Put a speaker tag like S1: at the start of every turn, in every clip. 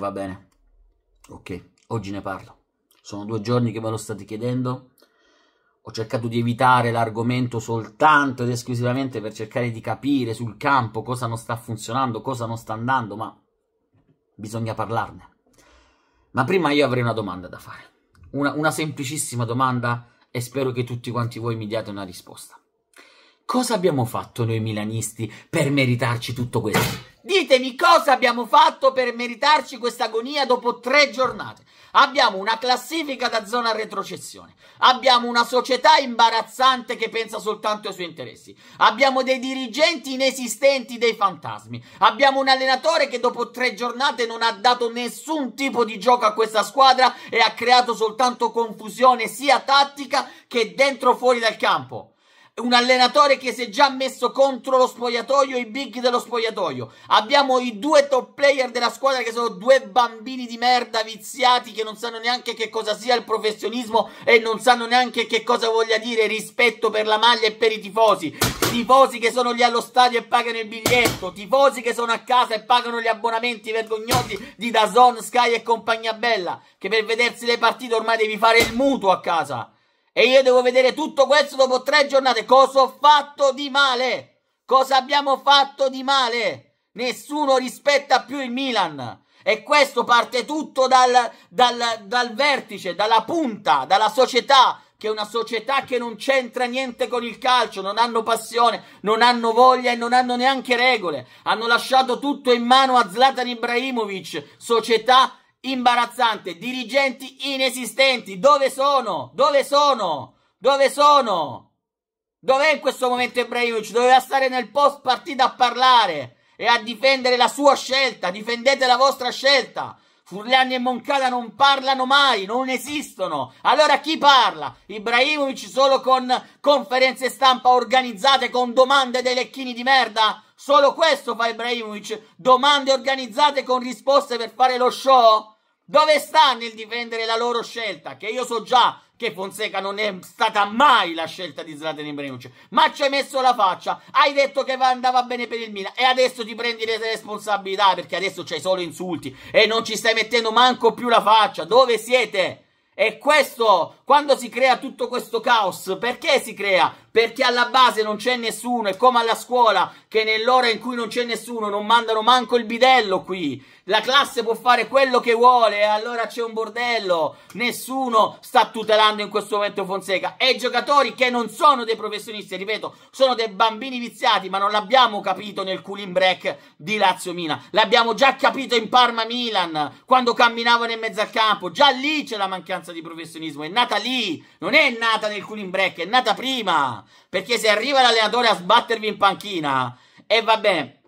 S1: Va bene. Ok, oggi ne parlo. Sono due giorni che ve lo state chiedendo. Ho cercato di evitare l'argomento soltanto ed esclusivamente per cercare di capire sul campo cosa non sta funzionando, cosa non sta andando, ma bisogna parlarne. Ma prima io avrei una domanda da fare. Una, una semplicissima domanda e spero che tutti quanti voi mi diate una risposta. Cosa abbiamo fatto noi milanisti per meritarci tutto questo? Ditemi cosa abbiamo fatto per meritarci questa agonia dopo tre giornate. Abbiamo una classifica da zona retrocessione. Abbiamo una società imbarazzante che pensa soltanto ai suoi interessi. Abbiamo dei dirigenti inesistenti, dei fantasmi. Abbiamo un allenatore che dopo tre giornate non ha dato nessun tipo di gioco a questa squadra e ha creato soltanto confusione sia tattica che dentro fuori dal campo un allenatore che si è già messo contro lo spogliatoio, i big dello spogliatoio. Abbiamo i due top player della squadra che sono due bambini di merda viziati che non sanno neanche che cosa sia il professionismo e non sanno neanche che cosa voglia dire rispetto per la maglia e per i tifosi. Tifosi che sono lì allo stadio e pagano il biglietto, tifosi che sono a casa e pagano gli abbonamenti vergognosi di Dazon, Sky e compagnia bella, che per vedersi le partite ormai devi fare il mutuo a casa. E io devo vedere tutto questo dopo tre giornate. Cosa ho fatto di male? Cosa abbiamo fatto di male? Nessuno rispetta più il Milan. E questo parte tutto dal, dal, dal vertice, dalla punta, dalla società, che è una società che non c'entra niente con il calcio, non hanno passione, non hanno voglia e non hanno neanche regole. Hanno lasciato tutto in mano a Zlatan Ibrahimovic, società imbarazzante, dirigenti inesistenti, dove sono? Dove sono? Dove sono? Dov'è in questo momento Ibrahimovic? Doveva stare nel post partita a parlare e a difendere la sua scelta, difendete la vostra scelta. Furlani e Moncada non parlano mai, non esistono. Allora chi parla? Ibrahimovic solo con conferenze stampa organizzate con domande dei lecchini di merda? Solo questo fa Ibrahimovic? Domande organizzate con risposte per fare lo show? Dove sta nel difendere la loro scelta? Che io so già che Fonseca non è stata mai la scelta di Zlatan Ibrahimovic, ma ci hai messo la faccia, hai detto che andava bene per il Milan e adesso ti prendi le responsabilità perché adesso c'hai solo insulti e non ci stai mettendo manco più la faccia. Dove siete? E questo quando si crea tutto questo caos, perché si crea? Perché alla base non c'è nessuno, è come alla scuola che nell'ora in cui non c'è nessuno non mandano manco il bidello qui. La classe può fare quello che vuole e allora c'è un bordello. Nessuno sta tutelando in questo momento Fonseca e giocatori che non sono dei professionisti, ripeto, sono dei bambini viziati, ma non l'abbiamo capito nel cooling break di Lazio Mina. L'abbiamo già capito in Parma Milan, quando camminavano in mezzo al campo, già lì c'è la mancanza di professionismo. È nata lì, non è nata nel cooling break, è nata prima, perché se arriva l'allenatore a sbattervi in panchina, e eh, vabbè,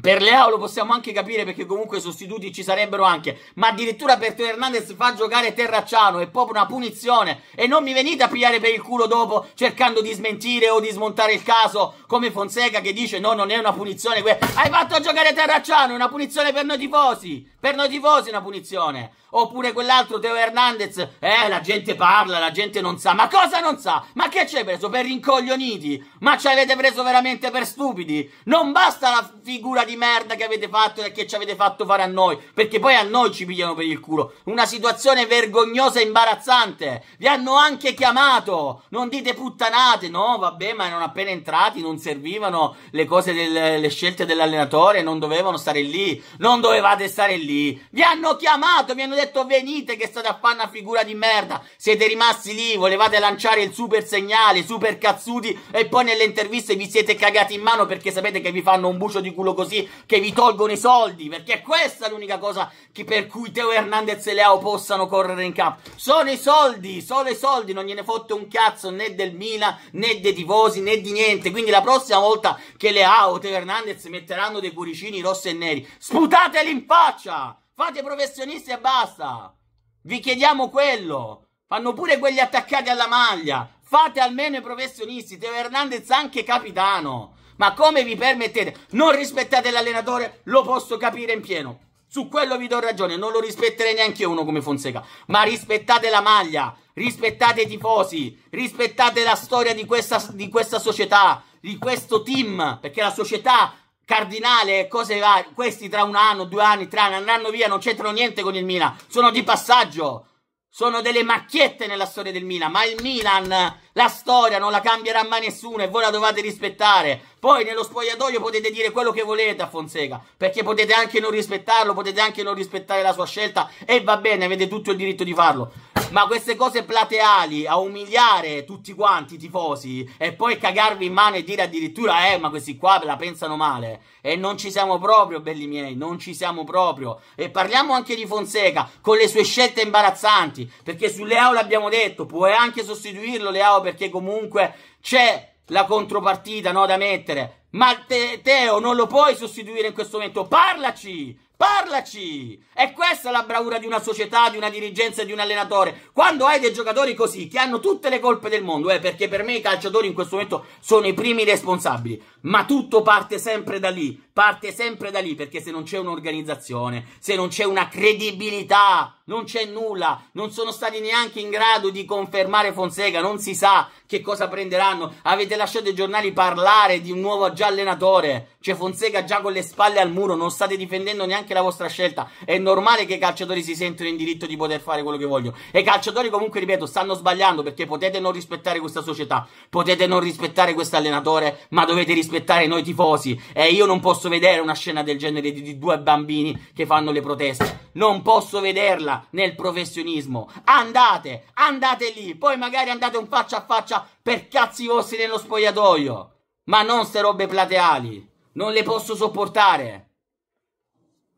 S1: per Leao lo possiamo anche capire perché comunque sostituti ci sarebbero anche, ma addirittura per Teo Hernandez fa giocare Terracciano, è proprio una punizione e non mi venite a pigliare per il culo dopo cercando di smentire o di smontare il caso come Fonseca che dice no non è una punizione, hai fatto giocare Terracciano, è una punizione per noi tifosi, per noi tifosi è una punizione. Oppure quell'altro Teo Hernandez, eh la gente parla, la gente non sa, ma cosa non sa? Ma che ci hai preso per rincoglioniti? Ma ci avete preso veramente per stupidi? Non basta la figura figura di merda che avete fatto e che ci avete fatto fare a noi, perché poi a noi ci pigliano per il culo. Una situazione vergognosa e imbarazzante. Vi hanno anche chiamato. Non dite puttanate, no, vabbè, ma erano appena entrati, non servivano le cose delle le scelte dell'allenatore, non dovevano stare lì, non dovevate stare lì. Vi hanno chiamato, vi hanno detto venite che state a fare una figura di merda. Siete rimasti lì, volevate lanciare il super segnale, super cazzuti e poi nelle interviste vi siete cagati in mano perché sapete che vi fanno un bucio di culo così così che vi tolgono i soldi, perché questa è l'unica cosa che, per cui Teo Hernandez e Leao possano correre in campo. Sono i soldi, solo i soldi, non gliene fotte un cazzo né del Milan, né dei tifosi, né di niente. Quindi la prossima volta che Leao o Teo Hernandez metteranno dei cuoricini rossi e neri, sputateli in faccia! Fate professionisti e basta! Vi chiediamo quello! Fanno pure quelli attaccati alla maglia! Fate almeno i professionisti, Teo Hernandez anche capitano! Ma come vi permettete? Non rispettate l'allenatore, lo posso capire in pieno. Su quello vi do ragione, non lo rispetterei neanche uno come Fonseca. Ma rispettate la maglia, rispettate i tifosi, rispettate la storia di questa, di questa società, di questo team, perché la società cardinale, cose varie, questi tra un anno, due anni, tre anni andranno via, non c'entrano niente con il Milan, sono di passaggio, sono delle macchiette nella storia del Milan, ma il Milan la storia non la cambierà mai nessuno e voi la dovete rispettare. Poi nello spogliatoio potete dire quello che volete a Fonseca, perché potete anche non rispettarlo, potete anche non rispettare la sua scelta e va bene, avete tutto il diritto di farlo. Ma queste cose plateali a umiliare tutti quanti i tifosi e poi cagarvi in mano e dire addirittura eh ma questi qua la pensano male e non ci siamo proprio belli miei, non ci siamo proprio. E parliamo anche di Fonseca con le sue scelte imbarazzanti, perché su Leao l'abbiamo detto, puoi anche sostituirlo Leao per perché comunque c'è la contropartita no, da mettere. Ma te, Teo non lo puoi sostituire in questo momento. Parlaci! Parlaci! È questa la bravura di una società, di una dirigenza, di un allenatore. Quando hai dei giocatori così, che hanno tutte le colpe del mondo, eh, perché per me i calciatori in questo momento sono i primi responsabili. Ma tutto parte sempre da lì parte sempre da lì, perché se non c'è un'organizzazione, se non c'è una credibilità, non c'è nulla, non sono stati neanche in grado di confermare Fonseca, non si sa che cosa prenderanno, avete lasciato i giornali parlare di un nuovo già allenatore, c'è Fonseca già con le spalle al muro, non state difendendo neanche la vostra scelta, è normale che i calciatori si sentano in diritto di poter fare quello che vogliono, e i calciatori comunque, ripeto, stanno sbagliando perché potete non rispettare questa società, potete non rispettare questo allenatore, ma dovete rispettare noi tifosi, e io non posso vedere una scena del genere di, di due bambini che fanno le proteste. Non posso vederla nel professionismo. Andate, andate lì, poi magari andate un faccia a faccia per cazzi vostri nello spogliatoio. Ma non ste robe plateali. Non le posso sopportare.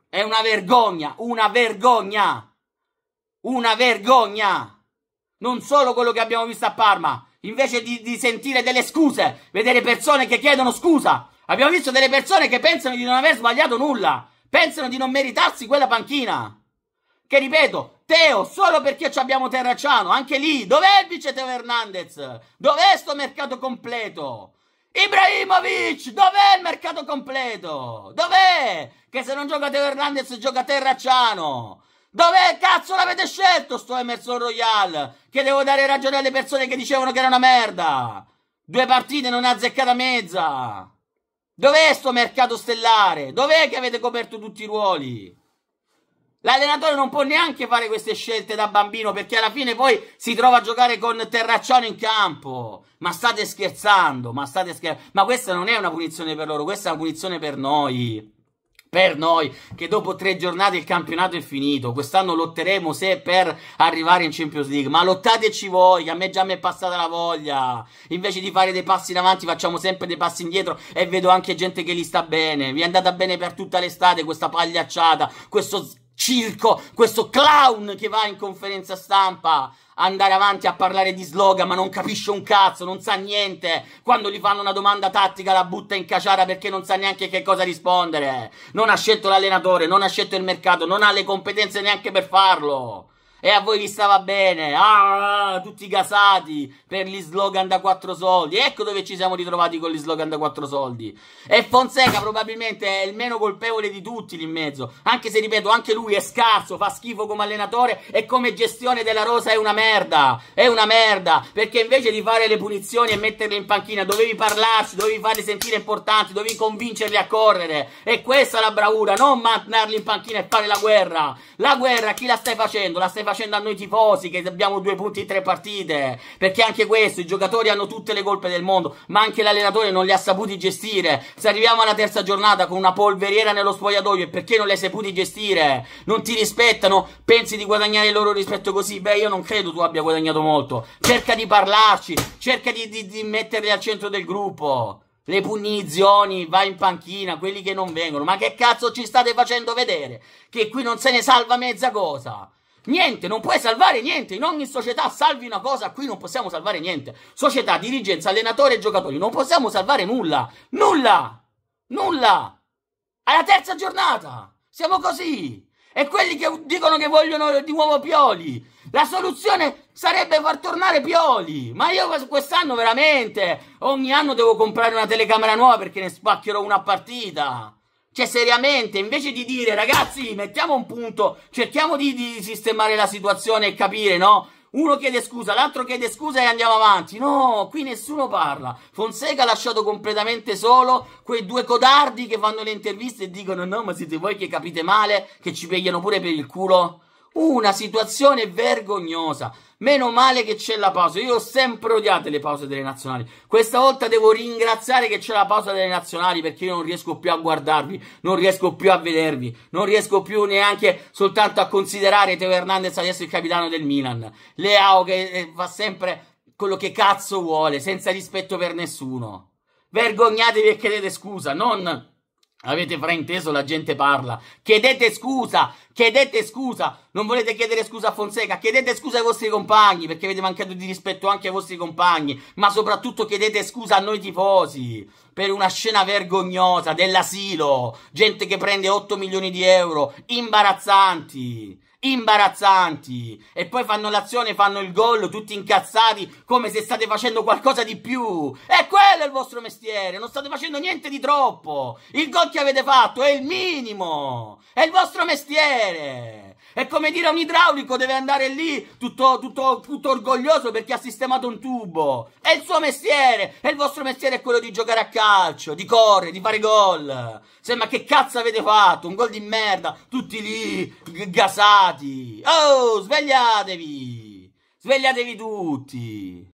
S1: È una vergogna, una vergogna. Una vergogna. Non solo quello che abbiamo visto a Parma, invece di, di, sentire delle scuse, vedere persone che chiedono scusa Abbiamo visto delle persone che pensano di non aver sbagliato nulla, pensano di non meritarsi quella panchina. Che ripeto, Teo, solo perché abbiamo Terracciano, anche lì, dov'è il vice Teo Hernandez? Dov'è sto mercato completo? Ibrahimovic, dov'è il mercato completo? Dov'è? Che se non gioca Teo Hernandez gioca Terracciano. Dov'è cazzo l'avete scelto sto Emerson Royal? Che devo dare ragione alle persone che dicevano che era una merda. Due partite non ha azzeccata mezza. Dov'è sto mercato stellare? Dov'è che avete coperto tutti i ruoli? L'allenatore non può neanche fare queste scelte da bambino perché alla fine poi si trova a giocare con Terracciano in campo. Ma state scherzando, ma state scherzando. Ma questa non è una punizione per loro, questa è una punizione per noi per noi che dopo tre giornate il campionato è finito quest'anno lotteremo se per arrivare in Champions League ma lottateci voi che a me già mi è passata la voglia invece di fare dei passi in avanti facciamo sempre dei passi indietro e vedo anche gente che li sta bene vi è andata bene per tutta l'estate questa pagliacciata questo circo, questo clown che va in conferenza stampa a andare avanti a parlare di slogan, ma non capisce un cazzo, non sa niente. Quando gli fanno una domanda tattica la butta in caciara perché non sa neanche che cosa rispondere. Non ha scelto l'allenatore, non ha scelto il mercato, non ha le competenze neanche per farlo. E a voi vi stava bene, ah, tutti gasati per gli slogan da 4 soldi. Ecco dove ci siamo ritrovati con gli slogan da 4 soldi. E Fonseca probabilmente è il meno colpevole di tutti lì in mezzo. Anche se, ripeto, anche lui è scarso, fa schifo come allenatore e come gestione della rosa è una merda. È una merda, perché invece di fare le punizioni e metterle in panchina dovevi parlarci, dovevi farli sentire importanti, dovevi convincerli a correre. E questa è la bravura, non mandarli in panchina e fare la guerra. La guerra chi la stai facendo? La stai facendo? facendo a noi tifosi che abbiamo due punti in tre partite. Perché anche questo, i giocatori hanno tutte le colpe del mondo, ma anche l'allenatore non li ha saputi gestire. Se arriviamo alla terza giornata con una polveriera nello spogliatoio, perché non li hai saputi gestire? Non ti rispettano? Pensi di guadagnare il loro rispetto così? Beh, io non credo tu abbia guadagnato molto. Cerca di parlarci, cerca di, di, di metterli al centro del gruppo le punizioni, va in panchina, quelli che non vengono. Ma che cazzo ci state facendo vedere? Che qui non se ne salva mezza cosa. Niente, non puoi salvare niente. In ogni società salvi una cosa, qui non possiamo salvare niente. Società, dirigenza, allenatore e giocatori, non possiamo salvare nulla. Nulla! Nulla! Alla terza giornata! Siamo così! E quelli che dicono che vogliono di nuovo Pioli. La soluzione sarebbe far tornare Pioli. Ma io quest'anno veramente ogni anno devo comprare una telecamera nuova perché ne spaccherò una partita. Cioè, seriamente, invece di dire, ragazzi, mettiamo un punto, cerchiamo di, di sistemare la situazione e capire, no? Uno chiede scusa, l'altro chiede scusa e andiamo avanti. No, qui nessuno parla. Fonseca ha lasciato completamente solo quei due codardi che fanno le interviste e dicono: No, ma siete voi che capite male, che ci pigliano pure per il culo. Una situazione vergognosa. Meno male che c'è la pausa. Io ho sempre odiato le pause delle nazionali. Questa volta devo ringraziare che c'è la pausa delle nazionali perché io non riesco più a guardarvi, non riesco più a vedervi, non riesco più neanche soltanto a considerare Teo Hernandez adesso il capitano del Milan. Leao che eh, fa sempre quello che cazzo vuole, senza rispetto per nessuno. Vergognatevi e chiedete scusa, non Avete frainteso, la gente parla. Chiedete scusa, chiedete scusa. Non volete chiedere scusa a Fonseca, chiedete scusa ai vostri compagni perché avete mancato di rispetto anche ai vostri compagni. Ma soprattutto chiedete scusa a noi tifosi per una scena vergognosa dell'asilo. Gente che prende 8 milioni di euro, imbarazzanti imbarazzanti. E poi fanno l'azione, fanno il gol, tutti incazzati, come se state facendo qualcosa di più. E quello è il vostro mestiere, non state facendo niente di troppo. Il gol che avete fatto è il minimo, è il vostro mestiere. È come dire un idraulico deve andare lì tutto, tutto, tutto orgoglioso perché ha sistemato un tubo. È il suo mestiere. E il vostro mestiere è quello di giocare a calcio, di correre, di fare gol. Sembra che cazzo avete fatto? Un gol di merda. Tutti lì, gasati. Oh, svegliatevi. Svegliatevi tutti.